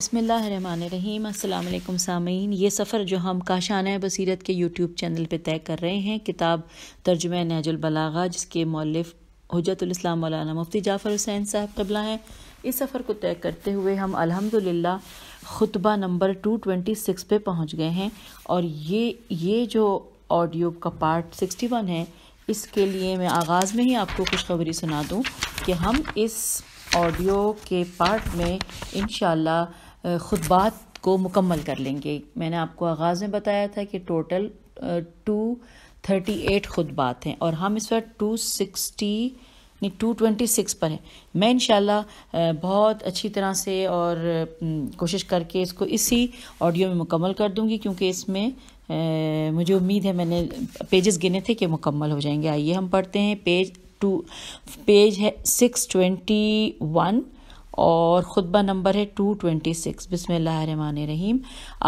बसमीम अल्लाम सामीन ये सफ़र जो हम काशान बसीरत के यूट्यूब चैनल पर तय कर रहे हैं किताब तर्जम नहजुलबलागा जिसके मौलफ हजरतुल्स्लाम मौलाना मुफ्ती जाफ़र हुसैन साहब कबला हैं इस सफ़र को तय करते हुए हम अलहमदिल्ला खुतबा नंबर टू ट्वेंटी सिक्स पर पहुँच गए हैं और ये ये जो ऑडियो का पार्ट सिक्सटी वन है इसके लिए मैं आगाज़ में ही आपको खुशखबरी सुना दूँ कि हम इस ऑडियो के पार्ट में इन खुतबात को मुकम्मल कर लेंगे मैंने आपको आगाज़ में बताया था कि टोटल टू थर्टी एट खुतबात हैं और हम इस वक्त टू सिक्सटी नहीं टू ट्वेंटी सिक्स पर हैं मैं इन बहुत अच्छी तरह से और कोशिश करके इसको इसी ऑडियो में मुकम्मल कर दूंगी क्योंकि इसमें मुझे उम्मीद है मैंने पेजेस गिने थे कि मुकम्मल हो जाएंगे आइए हम पढ़ते हैं पेज टू पेज है सिक्स ट्वेंटी वन और ख़ुतबा नंबर है टू ट्वेंटी सिक्स बिसमान रहीम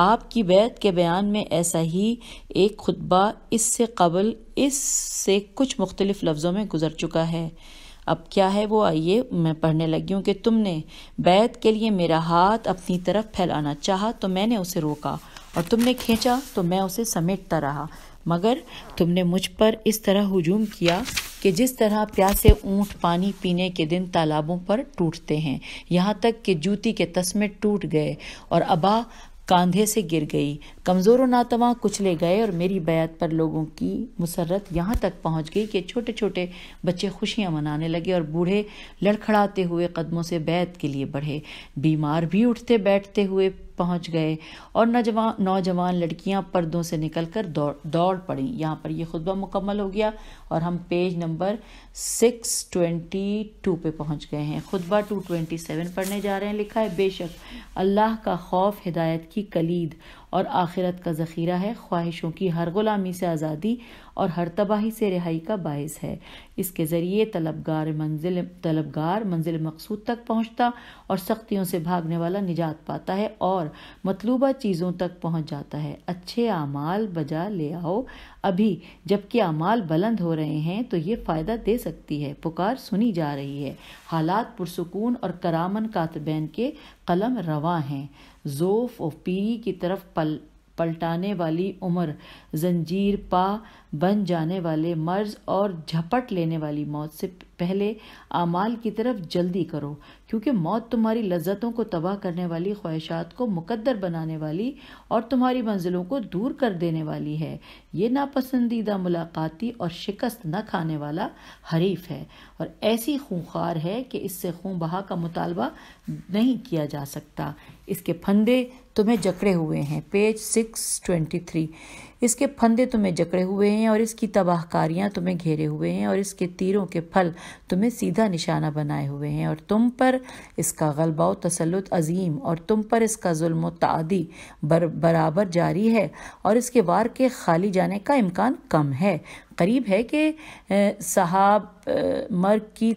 आपकी बैत के बयान में ऐसा ही एक खुतबा इससे कबल इससे कुछ मुख्तलिफ लफ्ज़ों में गुजर चुका है अब क्या है वो आइए मैं पढ़ने लगी हूँ कि तुमने बैत के लिए मेरा हाथ अपनी तरफ फैलाना चाहा तो मैंने उसे रोका और तुमने खींचा तो मैं उसे समेटता रहा मगर तुमने मुझ पर इस तरह हुजूम किया कि जिस तरह प्यासे ऊंट पानी पीने के दिन तालाबों पर टूटते हैं यहाँ तक कि जूती के तस्मे टूट गए और अबा कांधे से गिर गई कमज़ोर नातवा कुचले गए और मेरी बैत पर लोगों की मुसरत यहाँ तक पहुँच गई कि छोटे छोटे बच्चे खुशियाँ मनाने लगे और बूढ़े लड़खड़ाते हुए कदमों से बैत के लिए बढ़े बीमार भी उठते बैठते हुए पहुंच गए और नौजवान नौजवान लड़कियां पर्दों से निकलकर दौड़ दौड़ पड़ी यहाँ पर यह खुतबा मुकम्मल हो गया और हम पेज नंबर 622 पे पहुंच गए हैं खुतबा 227 पढ़ने जा रहे हैं लिखा है बेशक अल्लाह का खौफ हिदायत की कलीद और आखिरत का ज़ख़ीरा है ख्वाहिशों की हर ग़ुलामी से आज़ादी और हर तबाही से रिहाई का बायस है इसके ज़रिए तलबगार मंजिल तलबगार मंजिल मकसूद तक पहुँचता और सख्तियों से भागने वाला निजात पाता है और मतलूबा चीज़ों तक पहुँच जाता है अच्छे अमाल बजा ले आओ अभी जबकि अमाल बुलंद हो रहे हैं तो ये फ़ायदा दे सकती है पुकार सुनी जा रही है हालात पुरसकून और करामन कातबैन के कलम रवा हैं जोफ और पीरी की तरफ पल पलटाने वाली उम्र जंजीर पा बन जाने वाले मर्ज और झपट लेने वाली मौत से पहले आमाल की तरफ जल्दी करो क्योंकि मौत तुम्हारी लज्जतों को तबाह करने वाली ख्वाहिशात को मुकद्दर बनाने वाली और तुम्हारी मंजिलों को दूर कर देने वाली है ये नापसंदीदा मुलाकाती और शिकस्त न खाने वाला हरीफ है और ऐसी खूंखार है कि इससे खून बहा का मुतालबा नहीं किया जा सकता इसके फंदे तुम्हें जकड़े हुए हैं पेज सिक्स ट्वेंटी थ्री इसके फंदे तुम्हें जकड़े हुए हैं और इसकी तबाहकारियां तुम्हें घेरे हुए हैं और इसके तीरों के फल तुम्हें सीधा निशाना बनाए हुए हैं और तुम पर इसका गलबा तसलुत अजीम और तुम पर इसका जुल्म तादी बर, बराबर जारी है और इसके वार के खाली जाने का इम्कान कम है करीब है कि साहब मर की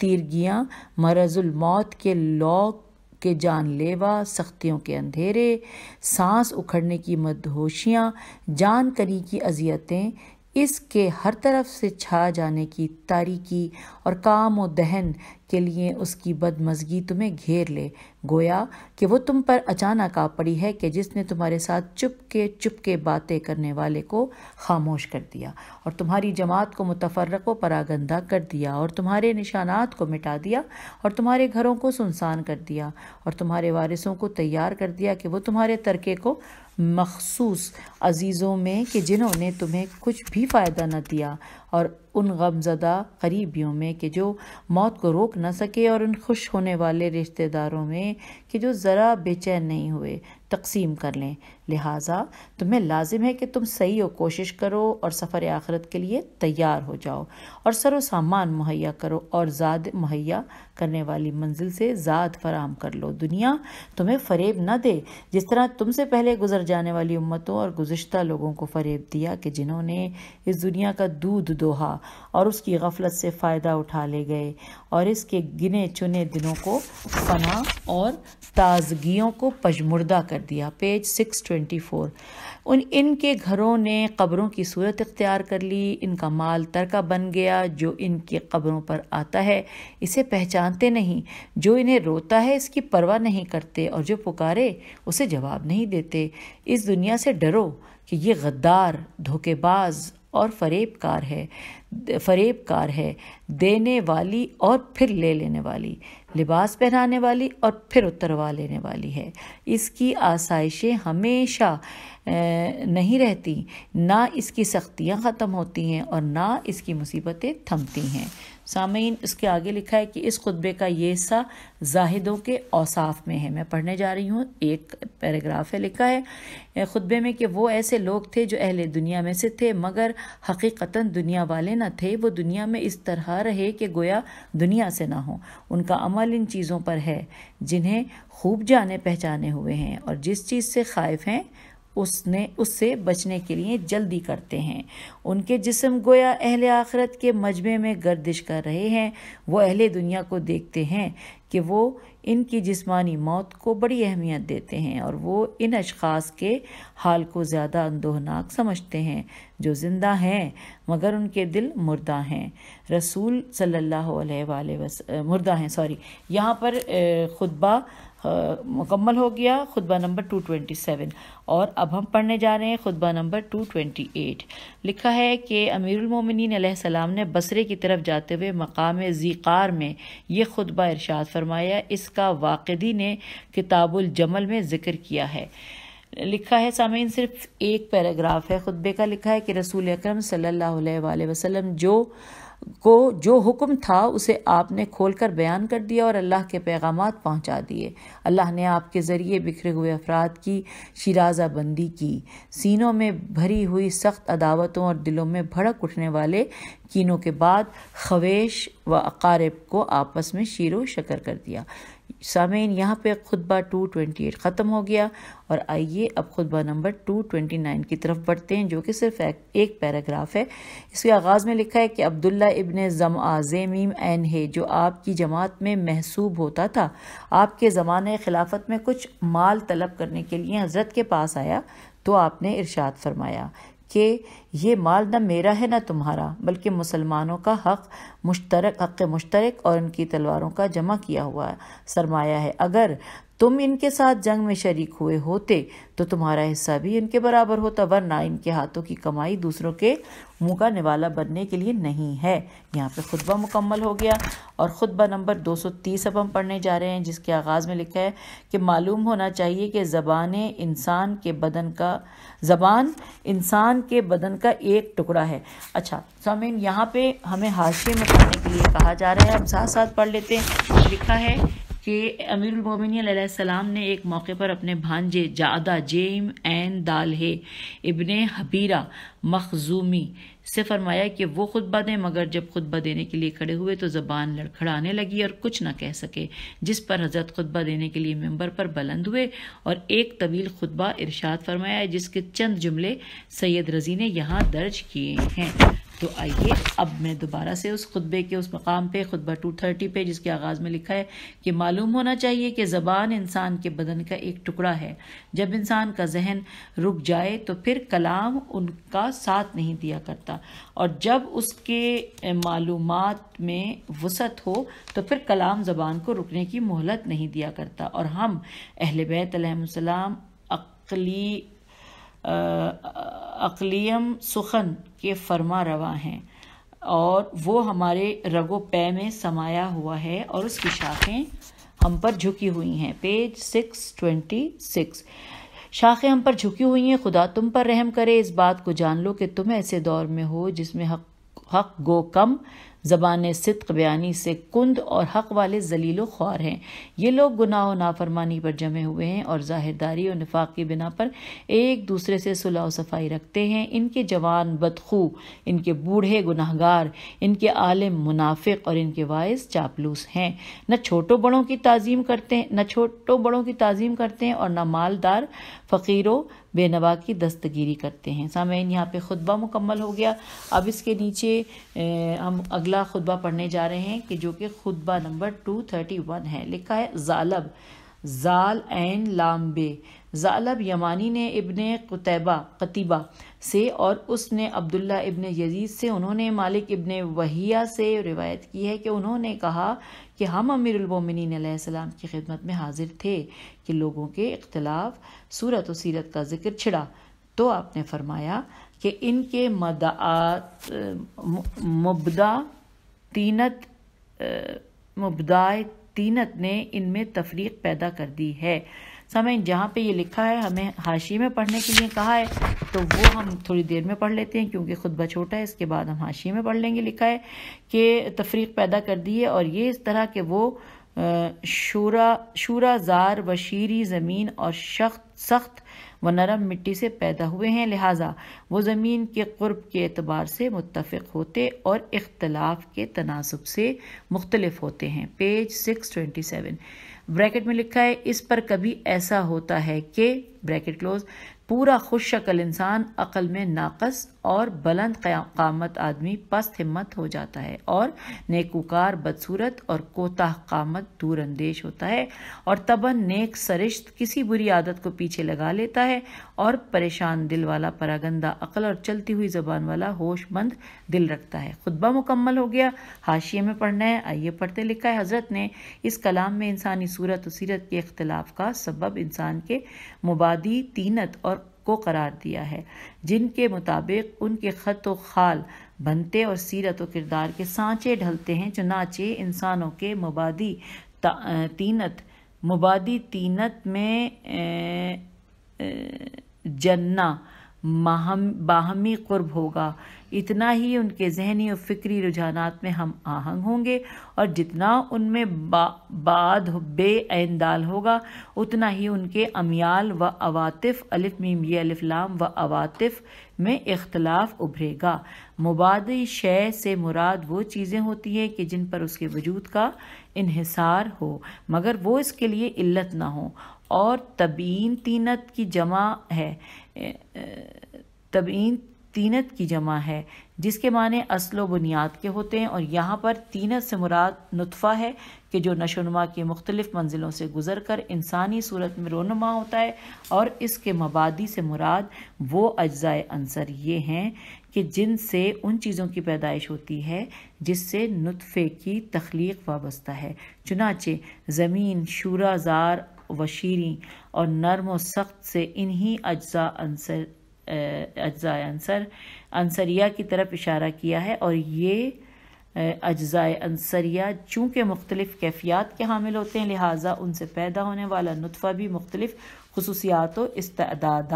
तीरगियाँ मरजुल मौत के लौ के जानलेवा सख्तियों के अंधेरे सांस उखड़ने की मदहोशियाँ जानकरी की अजियतें इसके हर तरफ से छा जाने की तारीकी और काम व दहन के लिए उसकी बदमजगी तुम्हें घेर ले गोया कि वो तुम पर अचानक आ पड़ी है कि जिसने तुम्हारे साथ चुपके चुपके बातें करने वाले को खामोश कर दिया और तुम्हारी जमात को मुतफरक व परागंदा कर दिया और तुम्हारे निशानात को मिटा दिया और तुम्हारे घरों को सुनसान कर दिया और तुम्हारे वारिसों को तैयार कर दिया कि वो तुम्हारे तरके को मखसूस अजीज़ों में कि जिन्होंने तुम्हें कुछ भी फ़ायदा न दिया और उन गमजदा करीबियों में कि जो मौत को रोक न सके और उन खुश होने वाले रिश्तेदारों में कि जो ज़रा बेचैन नहीं हुए तकसीम कर लें लिहाजा तुम्हें लाजिम है कि तुम सही हो कोशिश करो और सफ़र आखरत के लिए तैयार हो जाओ और सरो सामान मुहैया करो और ज़ाद मुहैया करने वाली मंजिल से ज़ाद फराम कर लो दुनिया तुम्हें फरेब न दे जिस तरह तुमसे पहले गुजर जाने वाली उम्मतों और गुजर गुज्त लोगों को फरेब दिया कि जिन्होंने इस दुनिया का दूध दोहा और उसकी गफलत से फ़ायदा उठा ले गए और इसके गिने चुने दिनों को फना और ताजगियों को पजमुर्दा कर दिया पेज सिक्स ट्वेंटी फोर उन इनके घरों ने कब्रों की सूरत इख्तियार कर ली इनका माल तरका बन गया जो इनकी कब्रों पर आता है इसे पहचानते नहीं जो इन्हें रोता है इसकी परवाह नहीं करते और जो पुकारे उसे जवाब नहीं देते इस दुनिया से डरो कि ये गद्दार धोखेबाज और फरेबकार है फरेबकार है देने वाली और फिर ले लेने वाली लिबास पहनाने वाली और फिर उतरवा लेने वाली है इसकी आसाइशें हमेशा नहीं रहती ना इसकी सख्तियाँ ख़त्म होती हैं और ना इसकी मुसीबतें थमती हैं सामीन इसके आगे लिखा है कि इस खुतबे का ये हिस्सा जाहिदों के औसाफ में है मैं पढ़ने जा रही हूँ एक पैराग्राफ है लिखा है खुतबे में कि वो ऐसे लोग थे जो अहले दुनिया में से थे मगर हकीकता दुनिया वाले न थे वो दुनिया में इस तरह रहे कि गोया दुनिया से ना हो उनका अमल इन चीज़ों पर है जिन्हें खूब जाने पहचाने हुए हैं और जिस चीज़ से खाइफ हैं उसने उससे बचने के लिए जल्दी करते हैं उनके जिस्म गोया अहले आखरत के मजमे में गर्दिश कर रहे हैं वो अहले दुनिया को देखते हैं कि वो इनकी जिस्मानी मौत को बड़ी अहमियत देते हैं और वो इन अशखास के हाल को ज़्यादा अंदोहनाक समझते हैं जो ज़िंदा हैं मगर उनके दिल मुर्दा हैं रसूल सल्लल्लाहु अलैहि वसल्लम मुर्दा हैं सॉरी यहाँ पर ख़ुतबा मुकम्मल हो गया खुतबा नंबर 227 और अब हम पढ़ने जा रहे हैं खुतबा नंबर 228 लिखा है कि अमीरमिन सलाम ने बसरे की तरफ जाते हुए मकाम ज़िकार में यह खुतबा इरशाद फरमाया इसका वाकदी ने किताबुल जमल में ज़िक्र किया है लिखा है सामीन सिर्फ एक पैराग्राफ है खुतबे का लिखा है कि रसूल अक्रम सल्लल्लाहु अलैहि वसल्लम जो को जो हुक्म था उसे आपने खोल कर बयान कर दिया और अल्लाह के पैगाम पहुँचा दिए अल्लाह ने आपके ज़रिए बिखरे हुए अफराद की शराजा बंदी की सीनों में भरी हुई सख्त अदावतों और दिलों में भड़क उठने वाले कीनों के बाद खवेश व अकारब को आपस में शीर शकर कर दिया सामीन यहाँ पे खुतबा 228 ख़त्म हो गया और आइए अब खुतबा नंबर 229 की तरफ बढ़ते हैं जो कि सिर्फ एक, एक पैराग्राफ है इसके आगाज़ में लिखा है कि अब्दुल्ला इबन जम ज़मीम एन है जो आपकी जमात में महसूब होता था आपके ज़माने खिलाफत में कुछ माल तलब करने के लिए हज़रत के पास आया तो आपने इर्शाद फरमाया कि ये माल न मेरा है न तुम्हारा बल्कि मुसलमानों का हक मुश्तरक हक मुश्तरक और उनकी तलवारों का जमा किया हुआ सरमाया है अगर तुम इनके साथ जंग में शरीक हुए होते तो तुम्हारा हिस्सा भी इनके बराबर होता वरना इनके हाथों की कमाई दूसरों के मुँह का निवाला बनने के लिए नहीं है यहाँ पे खुतबा मुकम्मल हो गया और खुतबा नंबर 230 अब हम पढ़ने जा रहे हैं जिसके आगाज़ में लिखा है कि मालूम होना चाहिए कि ज़बान इंसान के बदन का ज़बान इंसान के बदन का एक टुकड़ा है अच्छा सामीन यहाँ पे हमें हाशिए में पढ़ने के लिए कहा जा रहा है हम साथ साथ पढ़ लेते हैं लिखा है कि अमीरुल मोमिन सलाम ने एक मौके पर अपने भांजे जादा जेम एन दालहे इबन हबीरा मखजूमी से फरमाया कि वो खुतबा दें मगर जब खुतबा देने के लिए खड़े हुए तो ज़बान लड़खड़ाने लगी और कुछ ना कह सके जिस पर हजरत खुतबा देने के लिए मेम्बर पर बुलंद हुए और एक तवील खुतबा इरशाद फरमाया जिसके चंद जुमले सैयद रज़ी ने यहाँ दर्ज किए हैं तो आइए अब मैं दोबारा से उस खुतबे के उस मकाम पे खुतबा टू थर्टी पे जिसके आगाज़ में लिखा है कि मालूम होना चाहिए कि ज़बान इंसान के बदन का एक टुकड़ा है जब इंसान का जहन रुक जाए तो फिर कलाम उनका साथ नहीं दिया करता और जब उसके मालूम में वसत हो तो फिर कलाम ज़बान को रुकने की मोहलत नहीं दिया करता और हम अहल बैतम अकली अकलीम सुखन के फरमा रवा हैं और वो हमारे रगो पै में समाया हुआ है और उसकी शाखें हम पर झुकी हुई हैं पेज सिक्स ट्वेंटी सिक्स शाखें हम पर झुकी हुई हैं खुदा तुम पर रहम करे इस बात को जान लो कि तुम ऐसे दौर में हो जिसमें हक हक गो कम ज़बान सिद्क बयानी से कुंद और हक वाले जलील ख्वार हैं ये लोग गुनाह और नाफरमानी पर जमे हुए हैं और ज़ाहिरदारी और निफाक की बिना पर एक दूसरे से सुलह सफाई रखते हैं इनके जवान बदखू इनके बूढ़े गुनाहगार इनके आलिम मुनाफिक और इनके वायस चापलूस हैं न छोटों बड़ों की तज़ीम करते हैं न छोटों बड़ों की तज़ीम करते हैं और न मालदार फ़कीरों बेनवा की दस्तगिरी करते हैं सामीन यहाँ पे खुतबा मुकम्मल हो गया अब इसके नीचे ए, हम अगला खुतबा पढ़ने जा रहे हैं कि जो कि खुतबा नंबर टू थर्टी वन है लिखा है ज़ालब ज़ाल एन लाम्बे ज़ालब यमानी ने इबन कुतैबा कतीबा से और उसने अब्दुल्ला इबन यजीद से उन्होंने मालिक इबन वहिया से रिवायत की है कि उन्होंने कहा कि हम अमीरमिन की खिदमत में हाजिर थे कि लोगों के इख्तलाफ सूरत व सीरत का जिक्र छिड़ा तो आपने फरमाया कि इनके मदात मुबदा तीनत मुबदाय तीनत ने इनमें तफरीक पैदा कर दी है समय जहाँ पे ये लिखा है हमें हाशी में पढ़ने के लिए कहा है तो वो हम थोड़ी देर में पढ़ लेते हैं क्योंकि खुतबा छोटा है इसके बाद हम हाशिए में पढ़ लेंगे लिखा है कि तफरीक पैदा कर दी है और ये इस तरह के वो शूरा शूरा जार शीरी ज़मीन और शख्त सख्त व नरम मिट्टी से पैदा हुए हैं लिहाजा वो ज़मीन के क़ुरब के अतबार से मुतफ़ होते और इख्तलाफ के तनासब से मुख्तलफ होते हैं page six twenty seven bracket में लिखा है इस पर कभी ऐसा होता है कि ब्रैकेट क्लोज पूरा खुश शक्ल इंसान अकल में नाकस और बुलंद कामत आदमी पस्त हिम्मत हो जाता है और नेकूकार बदसूरत और कोताह कामत दूरंदेश होता है और तबन नेक सरिश्त किसी बुरी आदत को पीछे लगा लेता है और परेशान दिल वाला परागंदा अकल और चलती हुई जबान वाला होशमंद दिल रखता है खुतबा मुकम्मल हो गया हाशिए में पढ़ना है आइए पढ़ते लिखा है हज़रत ने इस कलाम में इंसानी सूरत और सीरत के अख्तिलाफ का सबब इंसान के मुबादी तीनत और को करार दिया है जिनके मुताबिक उनके ख़त व खाल बनते और सीरत व किरदार के सांचे ढलते हैं चुनाचे इंसानों के मुबादी तीनत मुबादी तीनत में ए, ए, जन्ना माहम बाहमी क़ुर्ब होगा इतना ही उनके जहनी और फ़िक्री रुझानात में हम आहंग होंगे और जितना उनमें बाद बेअंदाल होगा उतना ही उनके अमियाल व अवातिफ़ अलिफ मीम ये लाम व अवातिफ़ में इख्तलाफ उभरेगा मुबाद शय से मुराद वो चीज़ें होती हैं कि जिन पर उसके वजूद का इहिसार हो मगर वो इसके लिए इल्लत ना हो और तबीन तीनत की जमा है तबीन तीनत की जमा है जिसके माने असलो बुनियाद के होते हैं और यहाँ पर तीनत से मुराद नुतफ़ा है कि जो नशोनुमा की मुख्तलिफ़ मंजिलों से गुजर कर इंसानी सूरत में रोनुमा होता है और इसके मबादी से मुराद वो अज्ज़ाए अंसर ये हैं कि जिनसे उन चीज़ों की पैदाइश होती है जिससे नुतफ़े की तख्लीक वाबस्ता है चुनाचे ज़मीन ज़ार व और नरम व सख्त से इन्हीं अज्जा अंसर अंसर अंसरिया की तरफ इशारा किया है और ये अज्ज़ाए अंसरिया चूँकि मुख्तलिफ़ कैफियात के हामिल होते हैं लिहाजा उनसे पैदा होने वाला नुतफ़ा भी मुख्तलिफ़ खसूसियात व इस्तादात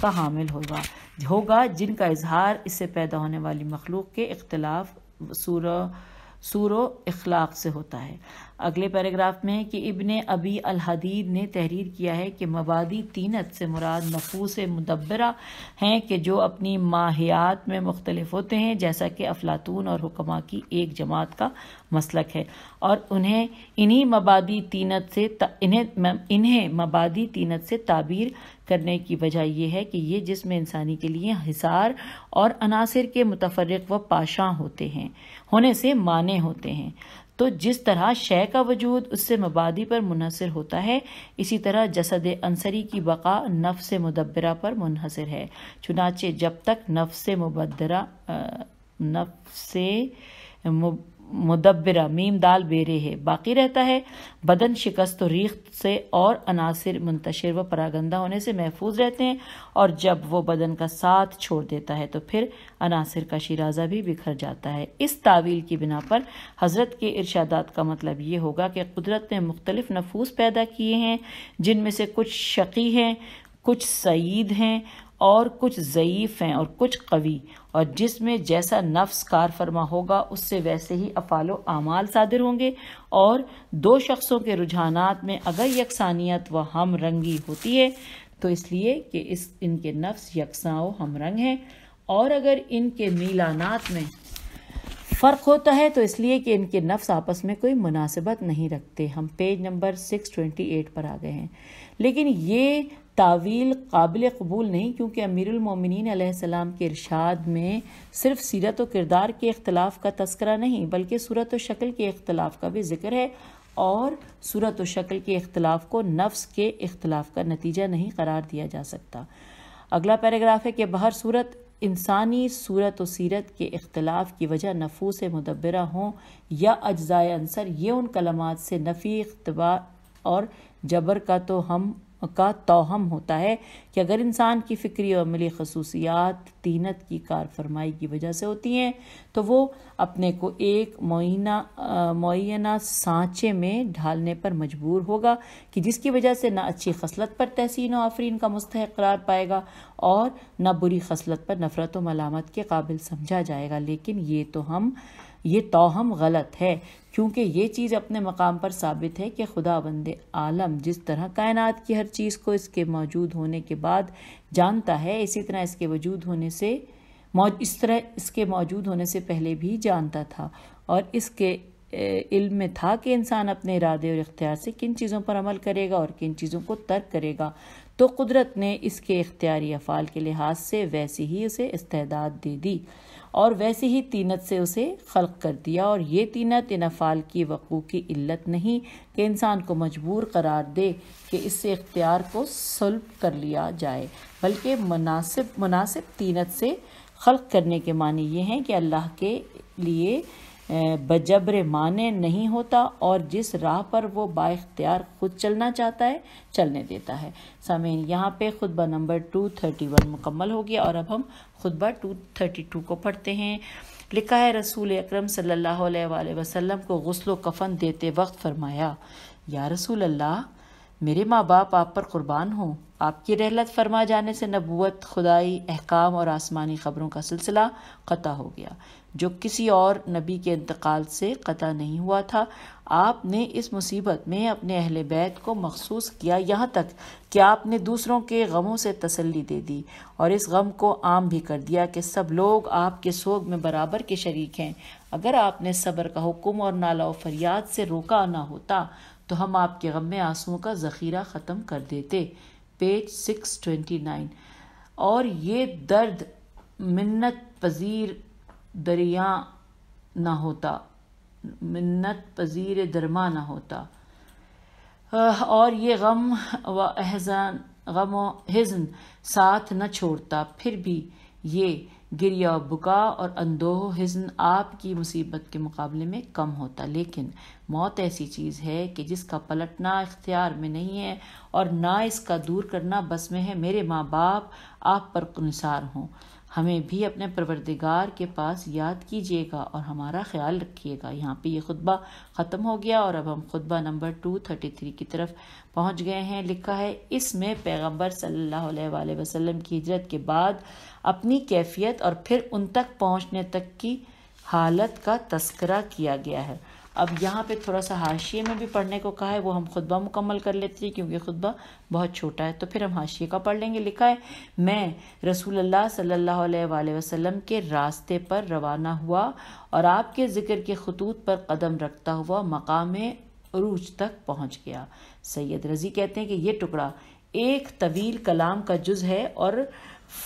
का हामिल होगा होगा जिनका इजहार इससे पैदा होने वाली मखलूक के अख्तिलाफ़ सूर सूर अखलाक से होता है अगले पैराग्राफ में है कि इबन अबी अल हदीद ने तहरीर किया है कि मबादी तीनत से मुराद नफूस मुदबरा हैं कि जो अपनी माहियात में मुख्तलिफ होते हैं जैसा कि अफलातून और हुक्मा की एक जमात का मसलक है और उन्हें इन्हीं मबादी तीनत से इन्हें इन्हें मबादी तीनत से ताबीर करने की वजह यह है कि ये जिसम इंसानी के लिए हिसार और अनासर के मुतफरक व पाशा होते हैं होने से माने होते हैं तो जिस तरह शय का वजूद उससे मबादी पर मुनहसर होता है इसी तरह जसद अंसरी की बका नफ से मुदबरा पर मुनहसर है चुनाचे जब तक नफ से मुबदरा नफ से मुब मुदबरा मीम दाल बेरे है बाकी रहता है बदन शिकस्त रीख से और अनासर मुंतशिर व परागंदा होने से महफूज रहते हैं और जब वो बदन का साथ छोड़ देता है तो फिर अनासर का शिराजा भी बिखर जाता है इस तावील की बिना पर हज़रत के इर्शादात का मतलब ये होगा कि कुदरत ने मुख्तलिफ नफूस पैदा किए हैं जिनमें से कुछ शकी हैं कुछ सईद हैं और कुछ ज़यीफ़ हैं और कुछ कवि और जिसमें जैसा नफ्स कार फरमा होगा उससे वैसे ही अफ़ाल आमाल सादिर होंगे और दो शख्सों के रुझानात में अगर यकसानियत व हम रंगी होती है तो इसलिए कि इस इनके नफ्स यकसा व हम रंग हैं और अगर इनके मीलानात में फ़र्क होता है तो इसलिए कि इनके नफ्स आपस में कोई मुनासिबत नहीं रखते हम पेज नंबर 628 पर आ गए हैं लेकिन ये तावील काबिल कबूल नहीं क्योंकि अमीरमिन सलाम के इरशाद में सिर्फ सीरत व किरदार के अख्तलाफ का तस्करा नहीं बल्कि सूरत व शक्ल के अख्तलाफ का भी जिक्र है और सूरत व शक्ल के अख्तलाफ को नफ्स के अख्तलाफ का नतीजा नहीं करार दिया जा सकता अगला पैराग्राफ है कि बाहर सूरत इंसानी सूरत और सीरत के अख्तिलाफ़ की वजह नफूस मुदबरा हों या अज्ज़ाए अंसर ये उन कलमात से नफ़ी अतबा और जबर का तो हम का तोहम होता है कि अगर इंसान की फ़िक्री और मिली खसूसियात तीनत की कार फरमाई की वजह से होती हैं तो वो अपने को एक मुना मुना सांचे में ढालने पर मजबूर होगा कि जिसकी वजह से ना अच्छी खसलत पर तहसीन व आफरीन का मुस्तक करार पाएगा और ना बुरी खसलत पर नफ़रत व मलामत के काबिल समझा जाएगा लेकिन ये तो हम ये तोहम गलत है क्योंकि ये चीज़ अपने मकाम पर साबित है कि खुदा बंद आलम जिस तरह कायनात की हर चीज़ को इसके मौजूद होने के बाद जानता है इसी तरह इसके वजूद होने से इस तरह इसके मौजूद होने से पहले भी जानता था और इसके इल्म में था कि इंसान अपने इरादे और इख्तियार से किन चीज़ों पर अमल करेगा और किन चीज़ों को तर्क करेगा तो कुदरत ने इसके इख्तियारी अफ़ाल के लिहाज से वैसी ही उसे इस्तेदाद दे दी और वैसे ही तीनत से उसे खल्क कर दिया और ये तीनत इन अफ़ाल की वक़ू की इल्लत नहीं कि इंसान को मजबूर करार दे कि इससे इख्तियार को सुल्ब कर लिया जाए बल्कि मुनासिब मुनासिब तीनत से खल्क करने के मानी ये हैं कि अल्लाह के लिए बजब्र माने नहीं होता और जिस राह पर वो बाख्तियार खुद चलना चाहता है चलने देता है समय यहाँ पे खुतबा नंबर टू थर्टी वन मुकम्मल हो गया और अब हम खुतबा टू थर्टी टू को पढ़ते हैं लिखा है रसूल अक्रम सम को गसल कफ़न देते वक्त फरमाया या रसूल अल्लाह मेरे माँ बाप आप पर क़ुरबान हों आपकी रहलत फरमा जाने से नबूत खुदाई अहकाम और आसमानी ख़बरों का सिलसिला क़ता हो गया जो किसी और नबी के इंतकाल से क़ता नहीं हुआ था आपने इस मुसीबत में अपने अहल बैत को मखसूस किया यहाँ तक कि आपने दूसरों के गमों से तसल्ली दे दी और इस गम को आम भी कर दिया कि सब लोग आपके सोग में बराबर के शरीक हैं अगर आपने सब्र का हुक्म और नाला फरियाद से रोका ना होता तो हम आपके गम में आंसुओं का ज़ख़ीरा ख़त्म कर देते पेज 629 और ये दर्द मिन्नत पजीर दरिया ना होता मिन्नत पजीर दरमा ना होता और ये गम व अहजान गम हिजन साथ न छोड़ता फिर भी ये गिरिया बुका और अंदोह हिजन आपकी मुसीबत के मुकाबले में कम होता लेकिन मौत ऐसी चीज़ है कि जिसका पलटना इख्तियार में नहीं है और ना इसका दूर करना बस में है मेरे माँ बाप आप पर निसार हों हमें भी अपने परवरदिगार के पास याद कीजिएगा और हमारा ख्याल रखिएगा यहाँ पे ये खुतबा ख़त्म हो गया और अब हम खुतबा नंबर टू थर्टी थ्री की तरफ पहुँच गए हैं लिखा है इसमें पैगम्बर सल्लल्लाहु अलैहि वसल्लम की हिजरत के बाद अपनी कैफियत और फिर उन तक पहुँचने तक की हालत का तस्करा किया गया है अब यहाँ पे थोड़ा सा हाशिए में भी पढ़ने को कहा है वो हम खुतबा मुकम्मल कर लेते हैं क्योंकि खुतबा बहुत छोटा है तो फिर हम हाशिए का पढ़ लेंगे लिखा है मैं रसूल अल्लाह सल्लल्लाहु अलैहि वसल्लम के रास्ते पर रवाना हुआ और आपके ज़िक्र के खतूत पर कदम रखता हुआ मकाम अरूज तक पहुँच गया सैयद रजी कहते हैं कि ये टुकड़ा एक तवील कलाम का जुज़ है और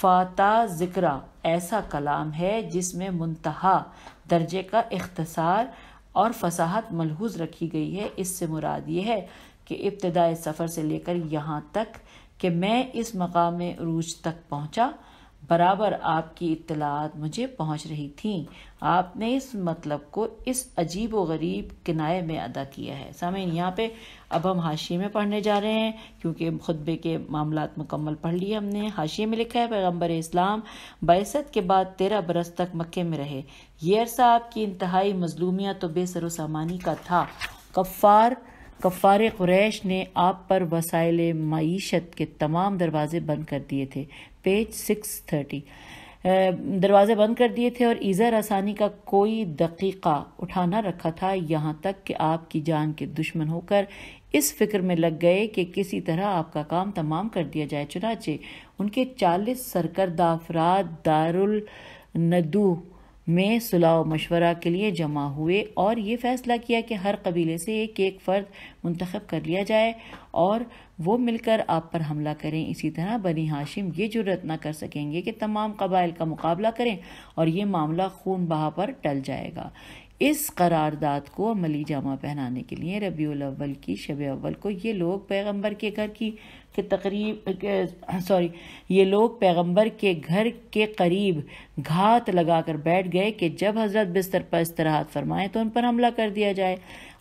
फाता ज़िक्रा ऐसा कलाम है जिसमें मुंतहा दर्जे का अख्तसार और फसाहत मलहूज रखी गई है इससे मुराद ये है कि इब्तदाई सफ़र से लेकर यहाँ तक कि मैं इस मकाम रूज तक पहुँचा बराबर आपकी इतलात मुझे पहुंच रही थी आपने इस मतलब को इस अजीब व गरीब किनारे में अदा किया है सामिन यहाँ पे अब हम हाशिए में पढ़ने जा रहे हैं क्योंकि खुतबे के मामला मुकम्मल पढ़ लिए हमने हाशिए में लिखा है पैगम्बर इस्लाम बैसत के बाद तेरह बरस तक मक्के में रहे ये अरसा आपकी इंतहाई मजलूमिया तो बेसर सामानी का था कफ़ार कफ़ार क्रैश ने आप पर वसाइल मीशत के तमाम दरवाजे बंद कर दिए थे पेज सिक्स थर्टी दरवाज़े बंद कर दिए थे और ईज़र आसानी का कोई दकीका उठाना रखा था यहाँ तक कि आपकी जान के दुश्मन होकर इस फिक्र में लग गए कि किसी तरह आपका काम तमाम कर दिया जाए चुनाचे उनके चालीस सरकर्दा अफराद दारुल नदू में सुलाव मशवरा के लिए जमा हुए और ये फैसला किया कि हर कबीले से एक एक फ़र्द मंतखब कर लिया जाए और वो मिलकर आप पर हमला करें इसी तरह बनी हाशिम ये जरूरत ना कर सकेंगे कि तमाम कबाइल का मुकाबला करें और ये मामला खून बहा पर टल जाएगा इस करारदाद को अमली जामा पहनाने के लिए रबी अव्वल की शब अव्वल को ये लोग पैगंबर के घर की के तकरीब सॉरी ये लोग पैगंबर के घर के करीब घात लगाकर बैठ गए कि जब हजरत बिस्तर पर इस्तराहत फरमाएं तो उन पर हमला कर दिया जाए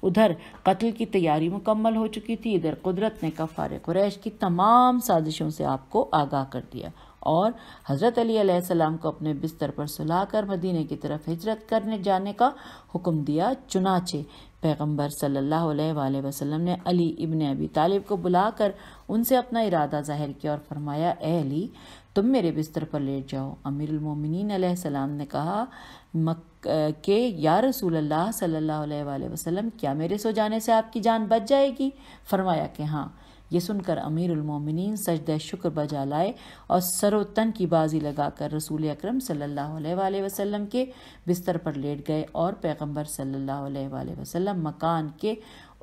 उधर कत्ल की तैयारी मुकम्मल हो चुकी थी इधर कुदरत ने कफ़ार कुरैश की तमाम साजिशों से आपको आगाह कर दिया और हज़रत अली को अपने बिस्तर पर सुला कर मदीने की तरफ हिजरत करने जाने का हुक्म दिया चुनाचे पैगंबर सल्ला वसलम ने अली इबन अबी तालिब को बुलाकर उनसे अपना इरादा जाहिर किया और फरमाया ए अली तुम मेरे बिस्तर पर लेट जाओ अमीर सलाम ने कहा मक के या रसूल अल्लाह सल्ला वसलम क्या मेरे सो जाने से आपकी जान बच जाएगी फरमाया कि हाँ ये सुनकर अमीरमिन सजद शुक्र बजा लाए और सरोतन की बाजी लगाकर रसूल अक्रम सल्लल्लाहु अलैहि के बिस्तर पर लेट गए और पैगम्बर सल्ला वसलम मकान के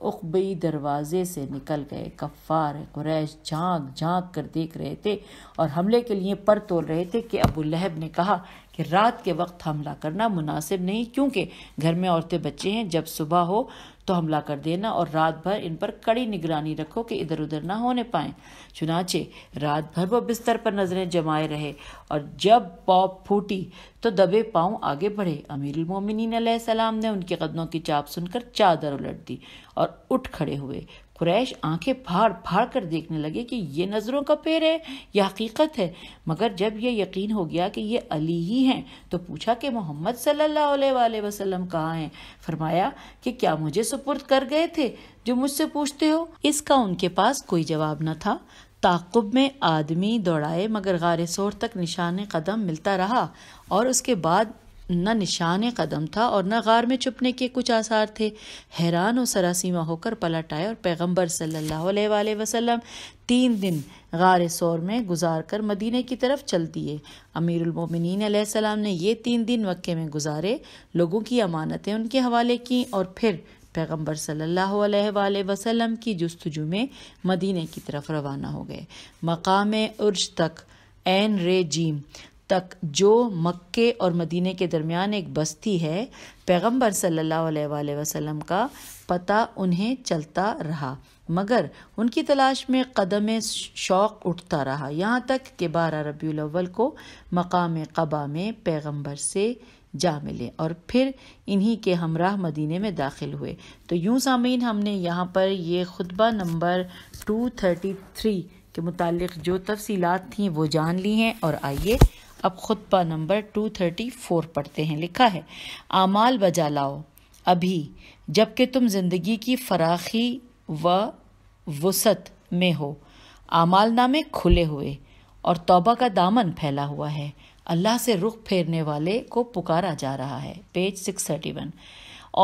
उखबई दरवाजे से निकल गए कफ़ार कुरैश झांक झांक कर देख रहे थे और हमले के लिए पर तोल रहे थे कि अबू लहब ने कहा कि रात के वक्त हमला करना मुनासिब नहीं क्योंकि घर में औरतें बच्चे हैं जब सुबह हो तो हमला कर देना और रात भर इन पर कड़ी निगरानी रखो कि इधर उधर ना होने पाए चुनाचे रात भर वो बिस्तर पर नजरें जमाए रहे और जब पॉप फूटी तो दबे पाँव आगे बढ़े अमीर मोमिन ने उनके कदमों की चाप सुनकर चादर उलट दी और उठ खड़े हुए कुरैश आंखें फाड़ फाड़ कर देखने लगे कि ये नज़रों का पैर है यह हकीकत है मगर जब यह यकीन हो गया कि ये अली ही हैं तो पूछा कि मोहम्मद सल्लल्लाहु अलैहि वसल्लम कहाँ हैं फरमाया कि क्या मुझे सुपुर्द कर गए थे जो मुझसे पूछते हो इसका उनके पास कोई जवाब न था ताकुब में आदमी दौड़ाए मगर गारे सोर तक निशान कदम मिलता रहा और उसके बाद न निशान कदम था और न गार में छुपने के कुछ आसार थे हैरान और सरासीमा होकर पलट आए और पैगम्बर सल्ला वसलम तीन दिन गार सौर में गुजार कर मदीने की तरफ चल दिए अमीरमिन सलाम ने ये तीन दिन मक्के में गुजारे लोगों की अमानतें उनके हवाले की और फिर पैगम्बर सल्ला वसलम की जस्तजु में मदीने की तरफ रवाना हो गए मकाम उर्ज तक एन रे जीम तक जो मक्के और मदीने के दरमियान एक बस्ती है पैगंबर सल्लल्लाहु अलैहि वसल्लम का पता उन्हें चलता रहा मगर उनकी तलाश में कदम शौक़ उठता रहा यहाँ तक कि बारह रबी अव्वल को मकाम कबा में पैगंबर से जा मिले और फिर इन्हीं के हमराह मदीने में दाखिल हुए तो यूँ सामीन हमने यहाँ पर ये खुतबा नंबर टू थर्टी थ्री के मुतालिक जो तफसीलात थी वो जान ली हैं और आइए अब खुतबा नंबर 234 पढ़ते हैं लिखा है आमाल बजा लाओ अभी जबकि तुम जिंदगी की फराखी व वसत में हो आमाल नामे खुले हुए और तौबा का दामन फैला हुआ है अल्लाह से रुख फेरने वाले को पुकारा जा रहा है पेज सिक्स थर्टी वन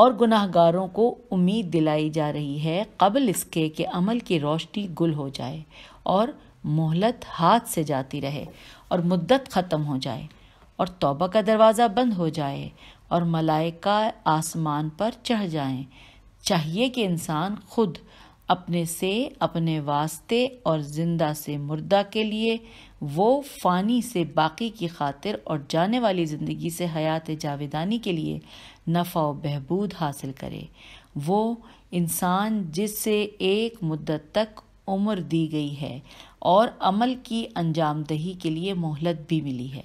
और गुनाहगारों को उम्मीद दिलाई जा रही है कबल इसके कि अमल की रोशनी गुल हो जाए और मोहलत हाथ से जाती रहे और मुद्दत ख़त्म हो जाए और तौबा का दरवाज़ा बंद हो जाए और मलाइका आसमान पर चढ़ जाएं। चाहिए कि इंसान खुद अपने से अपने वास्ते और ज़िंदा से मुर्दा के लिए वो फ़ानी से बाकी की खातिर और जाने वाली ज़िंदगी से हयात जावेदानी के लिए नफ़ा व बहबूद हासिल करे वो इंसान जिससे एक मुद्दत तक उम्र दी गई है और अमल की अंजामदही के लिए मोहलत भी मिली है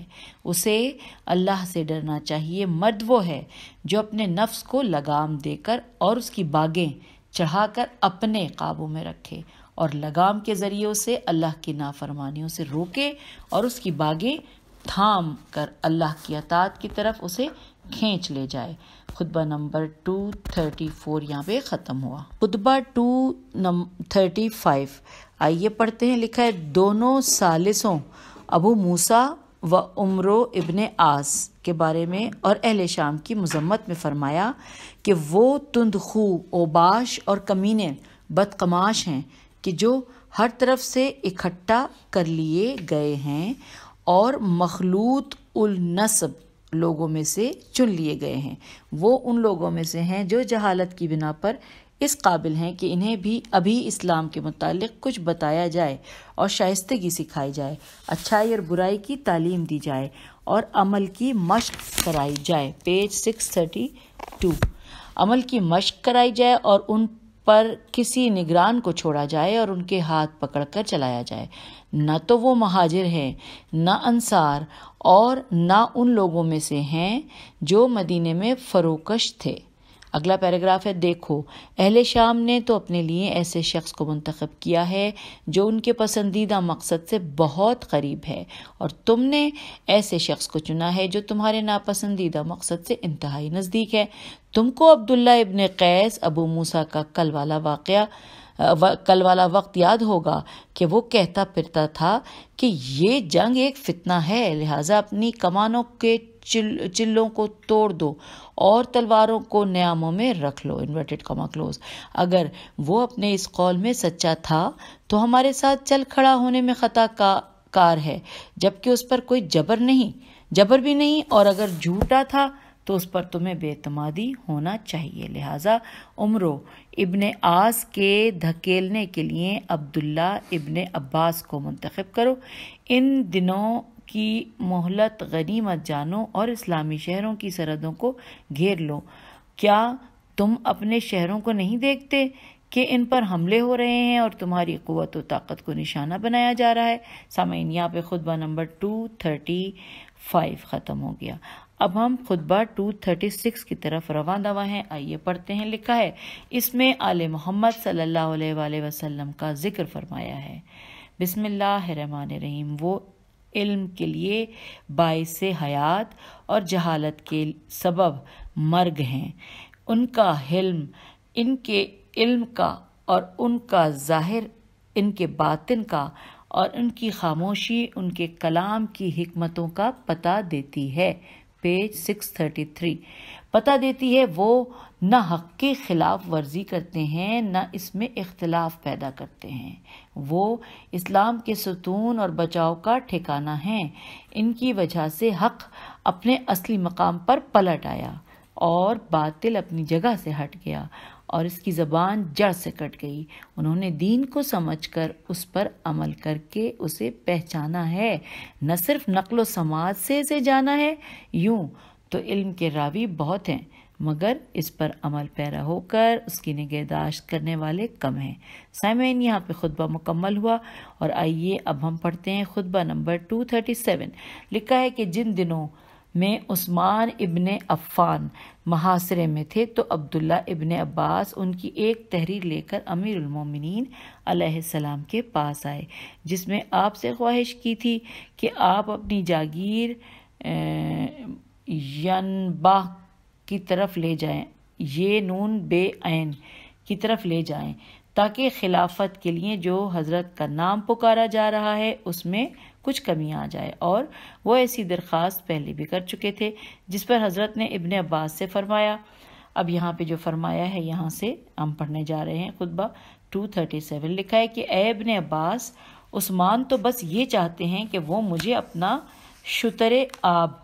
उसे अल्लाह से डरना चाहिए मर्द वो है जो अपने नफ्स को लगाम देकर और उसकी बागें चढ़ाकर अपने काबू में रखे और लगाम के ज़रिए उसे अल्लाह की नाफरमानियों से रोके और उसकी बागें थाम कर अल्लाह की अतात की तरफ उसे खींच ले जाए खुतबा नंबर टू थर्टी फोर यहाँ पे ख़त्म हुआ खुतबा टू नम थर्टी फाइव आइए पढ़ते हैं लिखा है दोनों सालिसों अबू मूसा व उम्रो इब्ने आस के बारे में और अहल शाम की मजम्मत में फरमाया कि वो तुंद खू ओबाश और कमीने बदकमाश हैं कि जो हर तरफ से इकट्ठा कर लिए गए हैं और मखलूत उल नसब लोगों में से चुन लिए गए हैं वो उन लोगों में से हैं जो जहालत की बिना पर इस काबिल हैं कि इन्हें भी अभी इस्लाम के मुतालिक कुछ बताया जाए और शाइस्तगी सिखाई जाए अच्छाई और बुराई की तालीम दी जाए और अमल की मश्क़ कराई जाए पेज सिक्स थर्टी टू अमल की मश्क कराई जाए और उन पर किसी निगरान को छोड़ा जाए और उनके हाथ पकड़कर चलाया जाए न तो वो महाजिर हैं न अंसार और न उन लोगों में से हैं जो मदीने में फरोकश थे अगला पैराग्राफ है देखो अहल शाम ने तो अपने लिए ऐसे शख्स को मंतखब किया है जो उनके पसंदीदा मकसद से बहुत करीब है और तुमने ऐसे शख्स को चुना है जो तुम्हारे नापसंदीदा मकसद से इंतहाई नज़दीक है तुमको अब्दुल्ला इब्न कैस अबू मूसा का कल वाला वाक़ कल वाला वक्त याद होगा कि वो कहता फिरता था कि ये जंग एक फितना है लिहाजा अपनी कमानों के चिल चिल्लों को तोड़ दो और तलवारों को नयामों में रख लो इन्वर्टेड कमा क्लोज अगर वो अपने इस कौल में सच्चा था तो हमारे साथ चल खड़ा होने में ख़ता का कार है जबकि उस पर कोई जबर नहीं जबर भी नहीं और अगर झूठा था तो उस पर तुम्हें बेतमादी होना चाहिए लिहाजा उम्र इबन आस के धकेलने के लिए अब्दुल्ला इबन अब्बास को मंतखब करो इन दिनों की मोहलत गनीमत जानो और इस्लामी शहरों की सरहदों को घेर लो क्या तुम अपने शहरों को नहीं देखते कि इन पर हमले हो रहे हैं और तुम्हारी क़वत व ताकत को निशाना बनाया जा रहा है सामीन यहाँ पे खुतबा नंबर टू थर्टी फाइव ख़त्म हो गया अब हम खुतबा 236 की तरफ रवान दवा हैं आइए पढ़ते हैं लिखा है इसमें आल मोहम्मद सल्लल्लाहु अलैहि वसल्लम का जिक्र फरमाया है रहीम वो इल्म के लिए बायस हयात और जहालत के सबब मर्ग हैं उनका हिल्म इनके इल्म का और उनका जाहिर इनके बातिन का और उनकी खामोशी उनके कलाम की हमतों का पता देती है पेज 633 पता देती है वो न हक के ख़िलाफ़ वर्जी करते हैं न इसमें इख्तलाफ पैदा करते हैं वो इस्लाम के सतून और बचाव का ठिकाना हैं इनकी वजह से हक अपने असली मकाम पर पलट आया और बातिल अपनी जगह से हट गया और इसकी ज़बान जड़ से कट गई उन्होंने दीन को समझकर उस पर अमल करके उसे पहचाना है न सिर्फ नकल समाज से इसे जाना है यूँ तो इल्म के रावी बहुत हैं मगर इस पर अमल पैरा होकर उसकी निगहदाश्त करने वाले कम हैं सामिन यहाँ पे खुतबा मुकम्मल हुआ और आइए अब हम पढ़ते हैं खुतबा नंबर टू थर्टी सेवन लिखा है कि जिन दिनों में उस्मान इब्ने अफ़ान महासरे में थे तो अब्दुल्ला इब्न अब्बास उनकी एक तहरीर लेकर अमीरमिन सलाम के पास आए जिसमें आपसे ख्वाहिश की थी कि आप अपनी जागीर यनबा की तरफ ले जाएं ये नून बे आन की तरफ ले जाएं ताकि खिलाफत के लिए जो हज़रत का नाम पुकारा जा रहा है उसमें कुछ कमी आ जाए और वो ऐसी दरख्वास्त पहले भी कर चुके थे जिस पर हज़रत ने इबन अब्बास से फरमाया अब यहाँ पे जो फरमाया है यहाँ से हम पढ़ने जा रहे हैं खुतबा 237 लिखा है कि ए इबन अब्बास उस्मान तो बस ये चाहते हैं कि वो मुझे अपना शुतर आब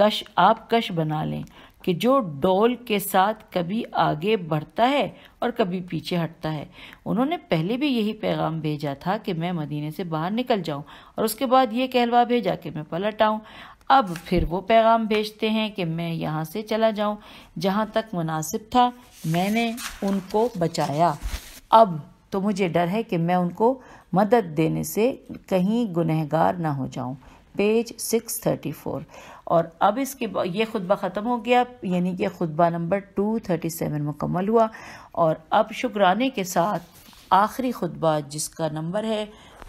कश आप कश बना लें कि जो डोल के साथ कभी आगे बढ़ता है और कभी पीछे हटता है उन्होंने पहले भी यही पैगाम भेजा था कि मैं मदीने से बाहर निकल जाऊं और उसके बाद ये कहलवा भेजा कि मैं पलट आऊं अब फिर वो पैगाम भेजते हैं कि मैं यहाँ से चला जाऊँ जहाँ तक मुनासिब था मैंने उनको बचाया अब तो मुझे डर है कि मैं उनको मदद देने से कहीं गुनहगार ना हो जाऊं पेज 634 और अब इसके ये खुतबा ख़त्म हो गया यानी कि खुतबा नंबर टू थर्टी सेवन मुकम्मल हुआ और अब शुक्राने के साथ आखिरी खुतबा जिसका नंबर है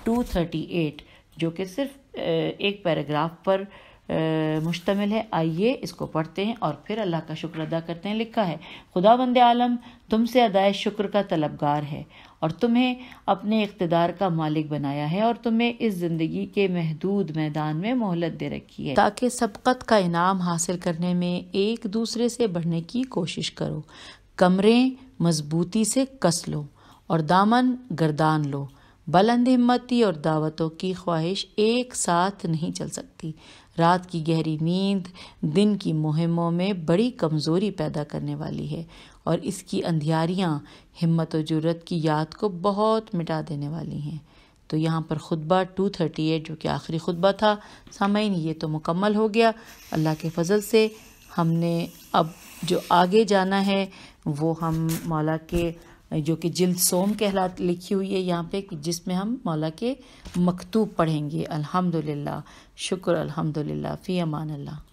टू थर्टी एट जो कि सिर्फ एक पैराग्राफ पर मुश्तमिल है आइए इसको पढ़ते हैं और फिर अल्लाह का शुक्र अदा करते हैं लिखा है खुदा बंद आलम तुमसे अदाय शुक्र का तलबगार है और तुम्हें अपने इकतदार का मालिक बनाया है और तुम्हें इस ज़िंदगी के महदूद मैदान में मोहलत दे रखी है ताकि सबकत का इनाम हासिल करने में एक दूसरे से बढ़ने की कोशिश करो कमरे मजबूती से कस लो और दामन गर्दान लो बुलंद हिम्मती और दावतों की ख्वाहिश एक साथ नहीं चल सकती रात की गहरी नींद दिन की मुहिमों में बड़ी कमज़ोरी पैदा करने वाली है और इसकी अंधियारियाँ हिम्मत और जरूरत की याद को बहुत मिटा देने वाली हैं तो यहाँ पर खुतबा टू थर्टी एट जो कि आखिरी खुतबा था सामाइन ये तो मुकम्मल हो गया अल्लाह के फजल से हमने अब जो आगे जाना है वो हम मौला के जो कि जिल्द सोम कहला लिखी हुई है यहाँ पे जिसमें हम मौला के मकतूब पढ़ेंगे अल्हम्दुलिल्लाह शुक्र अल्हम्दुलिल्लाह फ़ी अमान अल्लाह